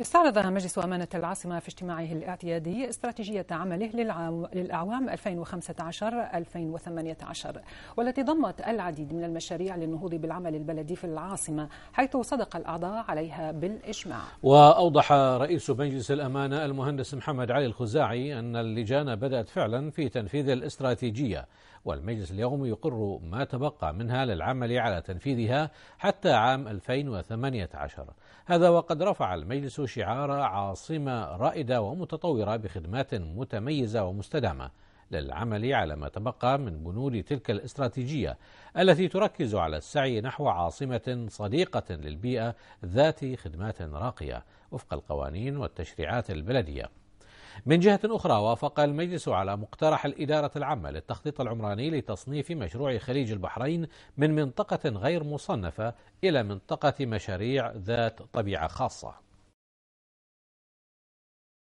استعرض مجلس أمانة العاصمة في اجتماعه الاعتيادي استراتيجية عمله للأعوام 2015-2018 والتي ضمت العديد من المشاريع للنهوض بالعمل البلدي في العاصمة حيث صدق الأعضاء عليها بالإجماع وأوضح رئيس مجلس الأمانة المهندس محمد علي الخزاعي أن اللجان بدأت فعلا في تنفيذ الاستراتيجية والمجلس اليوم يقر ما تبقى منها للعمل على تنفيذها حتى عام 2018 هذا وقد رفع المجلس شعار عاصمة رائدة ومتطورة بخدمات متميزة ومستدامة للعمل على ما تبقى من بنود تلك الاستراتيجية التي تركز على السعي نحو عاصمة صديقة للبيئة ذات خدمات راقية وفق القوانين والتشريعات البلدية من جهة أخرى وافق المجلس على مقترح الإدارة العامة للتخطيط العمراني لتصنيف مشروع خليج البحرين من منطقة غير مصنفة إلى منطقة مشاريع ذات طبيعة خاصة